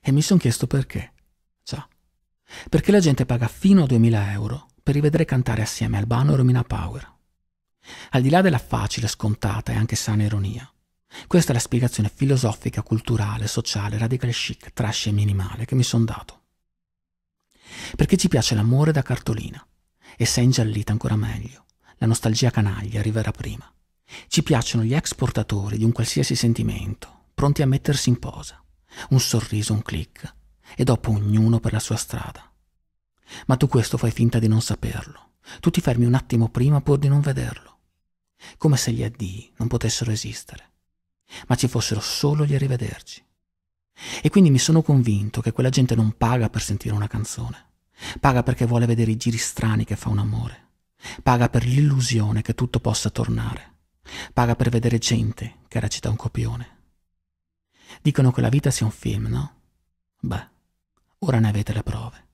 E mi sono chiesto perché. Sa. Perché la gente paga fino a 2000 euro per rivedere cantare assieme Albano e Romina Power. Al di là della facile, scontata e anche sana ironia, questa è la spiegazione filosofica, culturale, sociale, radical chic, trash e minimale che mi son dato. Perché ci piace l'amore da cartolina e se è ingiallita ancora meglio, la nostalgia canaglia arriverà prima. Ci piacciono gli ex portatori di un qualsiasi sentimento, pronti a mettersi in posa, un sorriso, un clic, e dopo ognuno per la sua strada. Ma tu questo fai finta di non saperlo. Tu ti fermi un attimo prima pur di non vederlo. Come se gli addii non potessero esistere, ma ci fossero solo gli arrivederci. E quindi mi sono convinto che quella gente non paga per sentire una canzone. Paga perché vuole vedere i giri strani che fa un amore. Paga per l'illusione che tutto possa tornare. Paga per vedere gente che recita un copione. Dicono che la vita sia un film, no? Beh, ora ne avete le prove.